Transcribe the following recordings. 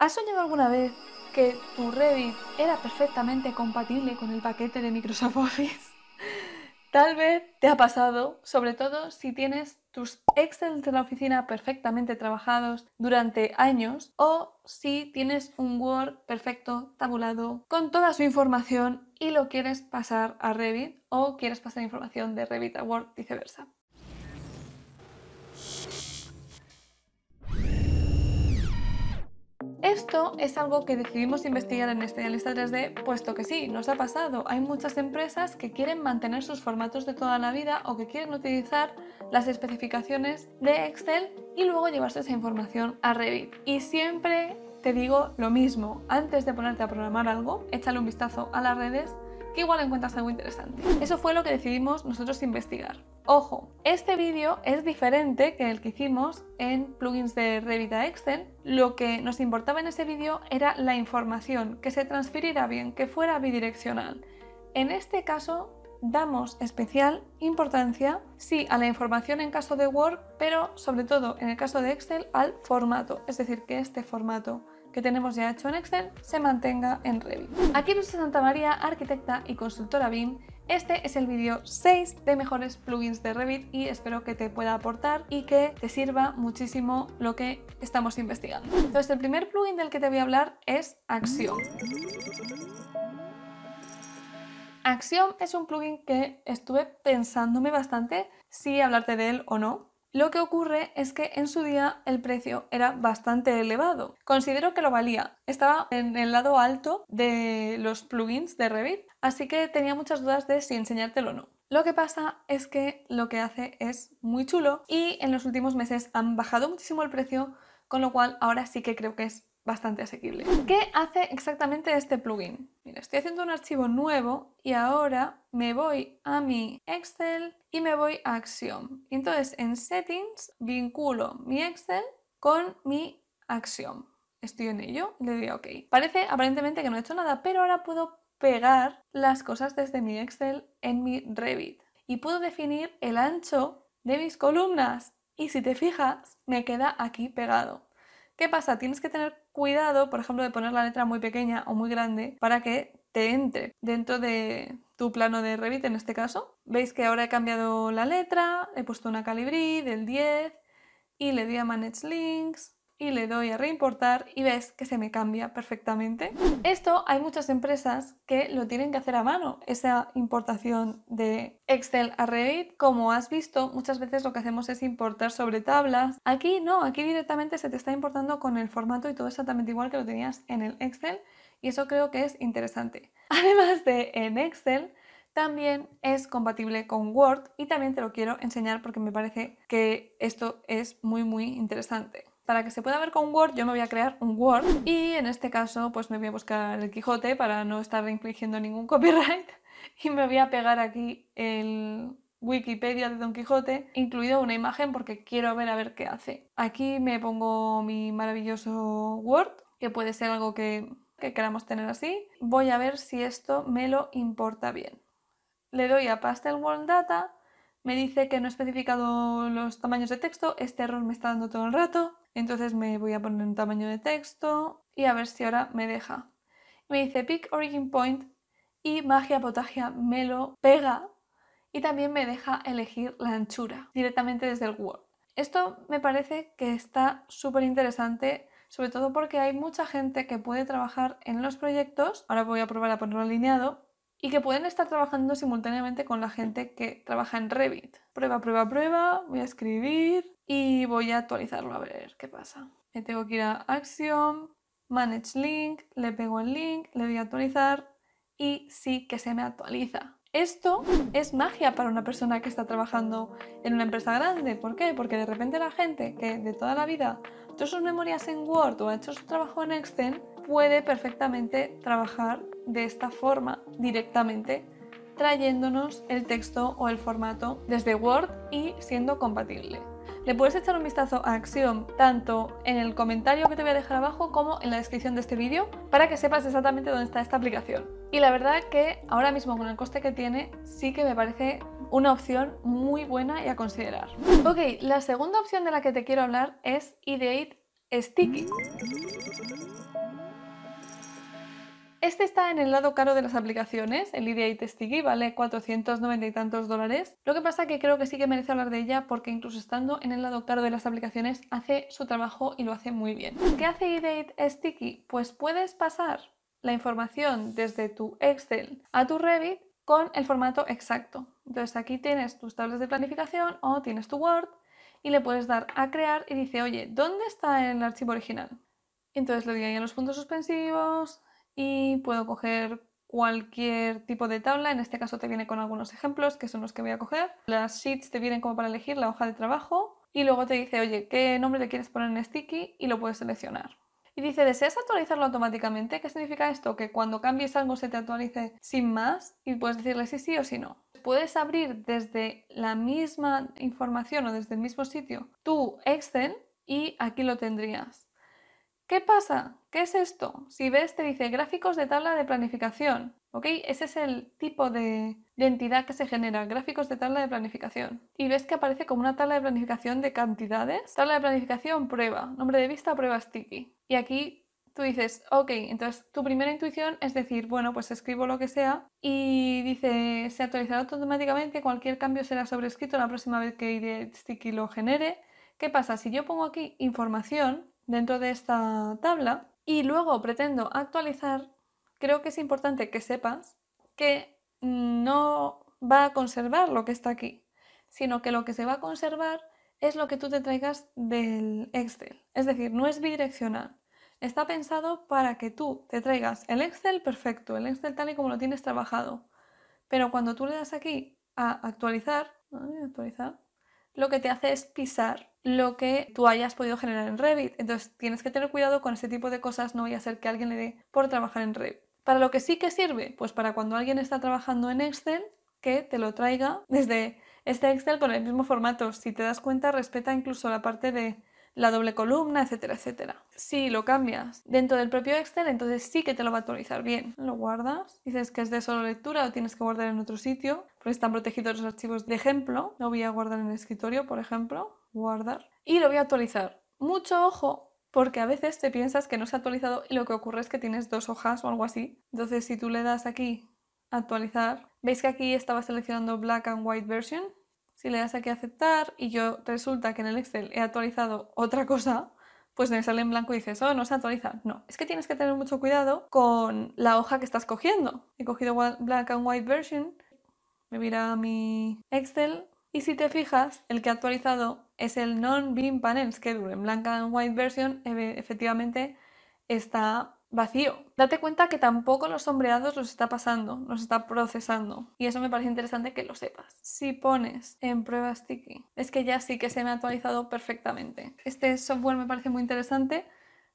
¿Has soñado alguna vez que tu Revit era perfectamente compatible con el paquete de Microsoft Office? Tal vez te ha pasado, sobre todo si tienes tus Excel de la oficina perfectamente trabajados durante años o si tienes un Word perfecto tabulado con toda su información y lo quieres pasar a Revit o quieres pasar información de Revit a Word, viceversa. Esto es algo que decidimos investigar en este análisis 3D, puesto que sí, nos ha pasado. Hay muchas empresas que quieren mantener sus formatos de toda la vida o que quieren utilizar las especificaciones de Excel y luego llevarse esa información a Revit. Y siempre te digo lo mismo, antes de ponerte a programar algo, échale un vistazo a las redes que igual encuentras algo interesante. Eso fue lo que decidimos nosotros investigar. Ojo, este vídeo es diferente que el que hicimos en plugins de Revit a Excel. Lo que nos importaba en ese vídeo era la información, que se transfiriera bien, que fuera bidireccional. En este caso damos especial importancia, sí, a la información en caso de Word, pero sobre todo en el caso de Excel al formato, es decir, que este formato que tenemos ya hecho en Excel se mantenga en Revit. Aquí Luisa Santa María, arquitecta y consultora BIM, este es el vídeo 6 de mejores plugins de Revit y espero que te pueda aportar y que te sirva muchísimo lo que estamos investigando. Entonces el primer plugin del que te voy a hablar es Axiom. Axiom es un plugin que estuve pensándome bastante si hablarte de él o no, lo que ocurre es que en su día el precio era bastante elevado. Considero que lo valía. Estaba en el lado alto de los plugins de Revit, así que tenía muchas dudas de si enseñártelo o no. Lo que pasa es que lo que hace es muy chulo y en los últimos meses han bajado muchísimo el precio, con lo cual ahora sí que creo que es bastante asequible. ¿Qué hace exactamente este plugin? Mira, estoy haciendo un archivo nuevo y ahora me voy a mi Excel y me voy a Axiom. entonces en Settings vinculo mi Excel con mi Axiom. Estoy en ello y le doy OK. Parece aparentemente que no he hecho nada, pero ahora puedo pegar las cosas desde mi Excel en mi Revit y puedo definir el ancho de mis columnas. Y si te fijas, me queda aquí pegado. ¿Qué pasa? Tienes que tener cuidado, por ejemplo, de poner la letra muy pequeña o muy grande para que te entre dentro de tu plano de Revit en este caso. Veis que ahora he cambiado la letra, he puesto una calibrí del 10 y le di a Manage Links y le doy a reimportar y ves que se me cambia perfectamente. Esto hay muchas empresas que lo tienen que hacer a mano, esa importación de Excel a Revit. Como has visto, muchas veces lo que hacemos es importar sobre tablas. Aquí no, aquí directamente se te está importando con el formato y todo exactamente igual que lo tenías en el Excel y eso creo que es interesante. Además de en Excel, también es compatible con Word y también te lo quiero enseñar porque me parece que esto es muy muy interesante. Para que se pueda ver con Word, yo me voy a crear un Word y en este caso pues me voy a buscar el Quijote para no estar infligiendo ningún copyright y me voy a pegar aquí el Wikipedia de Don Quijote, incluido una imagen porque quiero ver a ver qué hace. Aquí me pongo mi maravilloso Word, que puede ser algo que, que queramos tener así. Voy a ver si esto me lo importa bien. Le doy a Pastel World Data me dice que no he especificado los tamaños de texto, este error me está dando todo el rato, entonces me voy a poner un tamaño de texto y a ver si ahora me deja. Me dice pick origin point y magia potagia me lo pega y también me deja elegir la anchura directamente desde el Word. Esto me parece que está súper interesante, sobre todo porque hay mucha gente que puede trabajar en los proyectos. Ahora voy a probar a ponerlo alineado y que pueden estar trabajando simultáneamente con la gente que trabaja en Revit. Prueba, prueba, prueba, voy a escribir y voy a actualizarlo a ver qué pasa. Me tengo que ir a Axiom, Manage Link, le pego el link, le doy a actualizar y sí que se me actualiza. Esto es magia para una persona que está trabajando en una empresa grande. ¿Por qué? Porque de repente la gente que de toda la vida ha hecho sus memorias en Word o ha hecho su trabajo en Excel, puede perfectamente trabajar de esta forma directamente trayéndonos el texto o el formato desde Word y siendo compatible. Le puedes echar un vistazo a Axiom tanto en el comentario que te voy a dejar abajo como en la descripción de este vídeo para que sepas exactamente dónde está esta aplicación. Y la verdad que ahora mismo con el coste que tiene sí que me parece una opción muy buena y a considerar. Ok, la segunda opción de la que te quiero hablar es Ideate Sticky. Este está en el lado caro de las aplicaciones, el Ideate Sticky vale 490 y tantos dólares. Lo que pasa que creo que sí que merece hablar de ella porque incluso estando en el lado caro de las aplicaciones hace su trabajo y lo hace muy bien. ¿Qué hace Ideate Sticky? Pues puedes pasar la información desde tu Excel a tu Revit con el formato exacto. Entonces aquí tienes tus tablas de planificación o tienes tu Word y le puedes dar a crear y dice, oye, ¿dónde está el archivo original? Entonces le diría los puntos suspensivos, y puedo coger cualquier tipo de tabla. En este caso te viene con algunos ejemplos, que son los que voy a coger. Las sheets te vienen como para elegir la hoja de trabajo y luego te dice, oye, ¿qué nombre le quieres poner en sticky? Y lo puedes seleccionar. Y dice, ¿deseas actualizarlo automáticamente? ¿Qué significa esto? Que cuando cambies algo se te actualice sin más y puedes decirle sí, sí o sí no. Puedes abrir desde la misma información o desde el mismo sitio tu Excel y aquí lo tendrías. ¿Qué pasa? ¿Qué es esto? Si ves, te dice gráficos de tabla de planificación. ¿Ok? Ese es el tipo de, entidad que se genera, gráficos de tabla de planificación. Y ves que aparece como una tabla de planificación de cantidades. Tabla de planificación, prueba. Nombre de vista, prueba sticky. Y aquí tú dices, ok, entonces tu primera intuición es decir, bueno, pues escribo lo que sea. Y dice, se actualizará automáticamente, cualquier cambio será sobrescrito la próxima vez que sticky lo genere. ¿Qué pasa? Si yo pongo aquí información, dentro de esta tabla y luego pretendo actualizar, creo que es importante que sepas que no va a conservar lo que está aquí, sino que lo que se va a conservar es lo que tú te traigas del Excel. Es decir, no es bidireccional. Está pensado para que tú te traigas el Excel perfecto, el Excel tal y como lo tienes trabajado. Pero cuando tú le das aquí a actualizar, actualizar, lo que te hace es pisar lo que tú hayas podido generar en Revit. Entonces tienes que tener cuidado con este tipo de cosas, no voy a hacer que alguien le dé por trabajar en Revit. ¿Para lo que sí que sirve? Pues para cuando alguien está trabajando en Excel, que te lo traiga desde este Excel con el mismo formato. Si te das cuenta, respeta incluso la parte de la doble columna, etcétera, etcétera. Si lo cambias dentro del propio Excel, entonces sí que te lo va a actualizar bien. Lo guardas, dices que es de solo lectura, o tienes que guardar en otro sitio, porque están protegidos los archivos de ejemplo. Lo voy a guardar en el escritorio, por ejemplo, guardar, y lo voy a actualizar. Mucho ojo, porque a veces te piensas que no se ha actualizado y lo que ocurre es que tienes dos hojas o algo así. Entonces, si tú le das aquí actualizar, veis que aquí estaba seleccionando black and white version, si le das aquí a aceptar y yo resulta que en el Excel he actualizado otra cosa, pues me sale en blanco y dices, oh, no se actualiza. No, es que tienes que tener mucho cuidado con la hoja que estás cogiendo. He cogido Black and White Version, me mira mi Excel y si te fijas, el que ha actualizado es el Non-Beam Panel Schedule. En Black and White Version efectivamente está vacío. Date cuenta que tampoco los sombreados los está pasando, los está procesando. Y eso me parece interesante que lo sepas. Si pones en prueba sticky, es que ya sí que se me ha actualizado perfectamente. Este software me parece muy interesante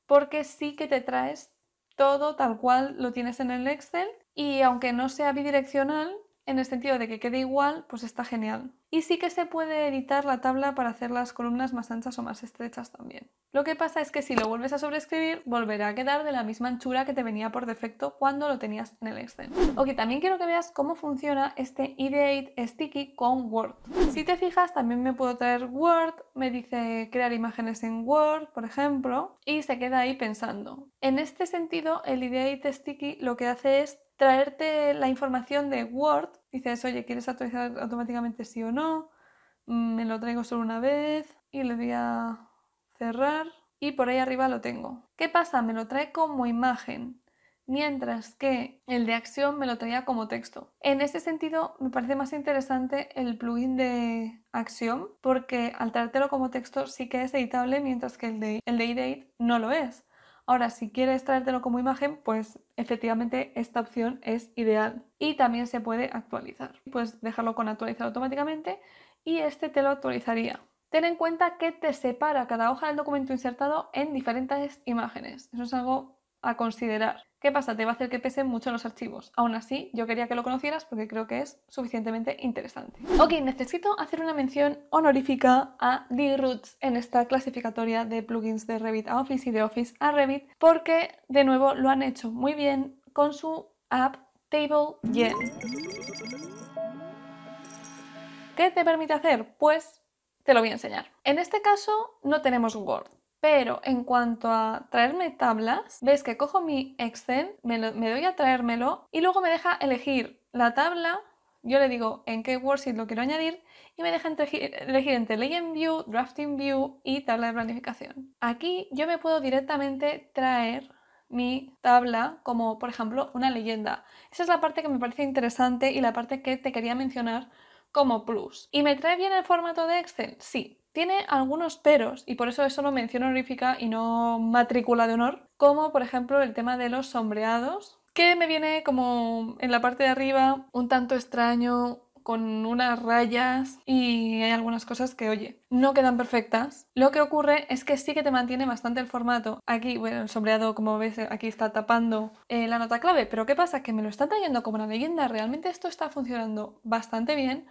porque sí que te traes todo tal cual lo tienes en el Excel y aunque no sea bidireccional, en el sentido de que quede igual, pues está genial. Y sí que se puede editar la tabla para hacer las columnas más anchas o más estrechas también. Lo que pasa es que si lo vuelves a sobreescribir, volverá a quedar de la misma anchura que te venía por defecto cuando lo tenías en el Excel. Ok, también quiero que veas cómo funciona este Ideate Sticky con Word. Si te fijas, también me puedo traer Word, me dice crear imágenes en Word, por ejemplo, y se queda ahí pensando. En este sentido, el Ideate Sticky lo que hace es traerte la información de Word, dices, oye, ¿quieres actualizar automáticamente sí o no? Mm, me lo traigo solo una vez y le voy a cerrar y por ahí arriba lo tengo. ¿Qué pasa? Me lo trae como imagen, mientras que el de Acción me lo traía como texto. En ese sentido, me parece más interesante el plugin de Acción, porque al traértelo como texto sí que es editable, mientras que el de, el no lo es. Ahora, si quieres traértelo como imagen, pues efectivamente esta opción es ideal y también se puede actualizar. Puedes dejarlo con actualizar automáticamente y este te lo actualizaría. Ten en cuenta que te separa cada hoja del documento insertado en diferentes imágenes. Eso es algo a considerar. ¿Qué pasa? Te va a hacer que pesen mucho los archivos. Aún así, yo quería que lo conocieras porque creo que es suficientemente interesante. Ok, necesito hacer una mención honorífica a D-Roots en esta clasificatoria de plugins de Revit a Office y de Office a Revit porque, de nuevo, lo han hecho muy bien con su app Table ¿Qué te permite hacer? Pues te lo voy a enseñar. En este caso no tenemos Word, pero en cuanto a traerme tablas, ves que cojo mi Excel, me, doy a traérmelo y luego me deja elegir la tabla. Yo le digo en qué worksheet lo quiero añadir y me deja elegir entre Legend View, Drafting View y tabla de planificación. Aquí yo me puedo directamente traer mi tabla como por ejemplo una leyenda. Esa es la parte que me parece interesante y la parte que te quería mencionar como plus. ¿Y me trae bien el formato de Excel? Sí, tiene algunos peros, y por eso eso no mención honorífica y no matrícula de honor, como por ejemplo el tema de los sombreados, que me viene como en la parte de arriba un tanto extraño, con unas rayas y hay algunas cosas que, oye, no quedan perfectas. Lo que ocurre es que sí que te mantiene bastante el formato. Aquí, bueno, el sombreado, como ves, aquí está tapando eh, la nota clave, pero ¿qué pasa? Que me lo están trayendo como una leyenda. Realmente esto está funcionando bastante bien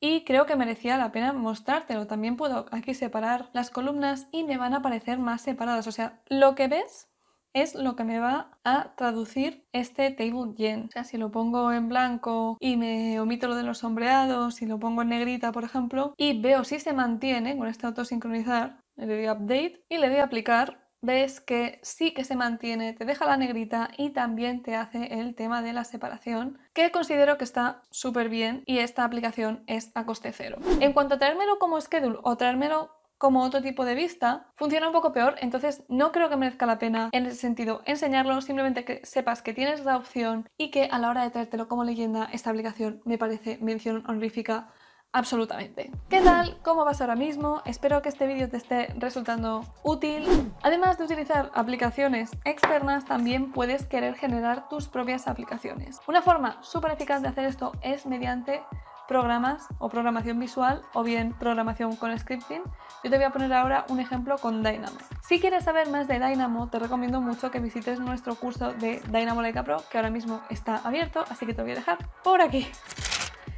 y creo que merecía la pena mostrártelo. También puedo aquí separar las columnas y me van a aparecer más separadas. O sea, lo que ves es lo que me va a traducir este table gen. O sea, si lo pongo en blanco y me omito lo de los sombreados, si lo pongo en negrita, por ejemplo, y veo si se mantiene con este autosincronizar, le doy update y le doy a aplicar, ves que sí que se mantiene, te deja la negrita y también te hace el tema de la separación, que considero que está súper bien y esta aplicación es a coste cero. En cuanto a traérmelo como schedule o traérmelo como otro tipo de vista, funciona un poco peor, entonces no creo que merezca la pena en ese sentido enseñarlo, simplemente que sepas que tienes la opción y que a la hora de traértelo como leyenda, esta aplicación me parece mención honorífica absolutamente. ¿Qué tal? ¿Cómo vas ahora mismo? Espero que este vídeo te esté resultando útil. Además de utilizar aplicaciones externas, también puedes querer generar tus propias aplicaciones. Una forma súper eficaz de hacer esto es mediante programas o programación visual o bien programación con scripting. Yo te voy a poner ahora un ejemplo con Dynamo. Si quieres saber más de Dynamo, te recomiendo mucho que visites nuestro curso de Dynamo Leica Pro, que ahora mismo está abierto, así que te voy a dejar por aquí.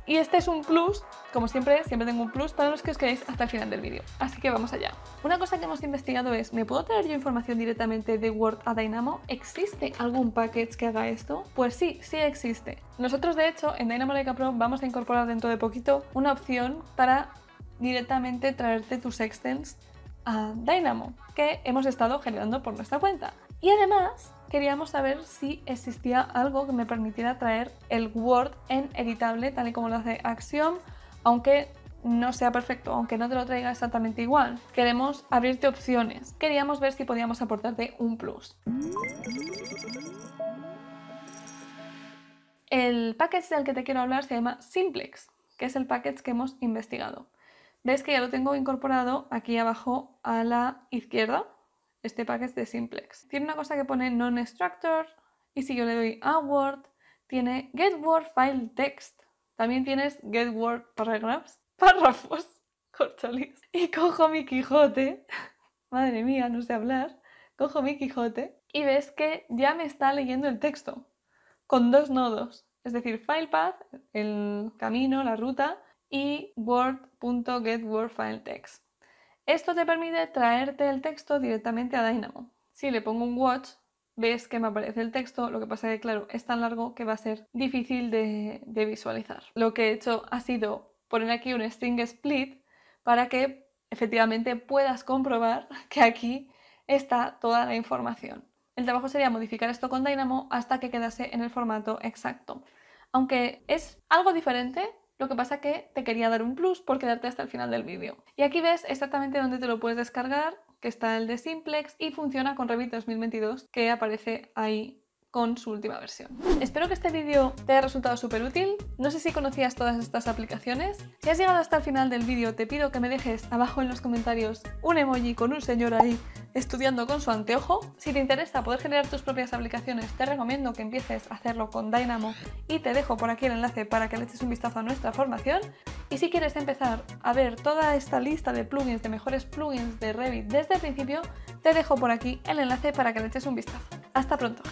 Y este es un plus como siempre, siempre tengo un plus para los que os quedéis hasta el final del vídeo. Así que vamos allá. Una cosa que hemos investigado es, ¿me puedo traer yo información directamente de Word a Dynamo? ¿Existe algún package que haga esto? Pues sí, sí existe. Nosotros, de hecho, en Dynamo Leica Pro vamos a incorporar dentro de poquito una opción para directamente traerte tus extens a Dynamo, que hemos estado generando por nuestra cuenta. Y además, queríamos saber si existía algo que me permitiera traer el Word en editable, tal y como lo hace Axiom aunque no sea perfecto, aunque no te lo traiga exactamente igual. Queremos abrirte opciones. Queríamos ver si podíamos aportarte un plus. El package del que te quiero hablar se llama Simplex, que es el package que hemos investigado. Ves que ya lo tengo incorporado aquí abajo a la izquierda, este package de Simplex. Tiene una cosa que pone non extractor y si yo le doy a Word, tiene get Word file text también tienes Get Word Paragraphs, párrafos, corcholis. Y cojo mi Quijote, madre mía, no sé hablar, cojo mi Quijote y ves que ya me está leyendo el texto con dos nodos, es decir, FilePath, el camino, la ruta, y word.getWordFileText. Esto te permite traerte el texto directamente a Dynamo. Si le pongo un watch, ves que me aparece el texto, lo que pasa que claro, es tan largo que va a ser difícil de, visualizar. Lo que he hecho ha sido poner aquí un string split para que efectivamente puedas comprobar que aquí está toda la información. El trabajo sería modificar esto con Dynamo hasta que quedase en el formato exacto. Aunque es algo diferente, lo que pasa que te quería dar un plus por quedarte hasta el final del vídeo. Y aquí ves exactamente dónde te lo puedes descargar que está el de Simplex y funciona con Revit 2022 que aparece ahí con su última versión. Espero que este vídeo te haya resultado súper útil. No sé si conocías todas estas aplicaciones. Si has llegado hasta el final del vídeo, te pido que me dejes abajo en los comentarios un emoji con un señor ahí estudiando con su anteojo. Si te interesa poder generar tus propias aplicaciones, te recomiendo que empieces a hacerlo con Dynamo y te dejo por aquí el enlace para que le eches un vistazo a nuestra formación. Y si quieres empezar a ver toda esta lista de plugins, de mejores plugins de Revit desde el principio, te dejo por aquí el enlace para que le eches un vistazo. Hasta pronto,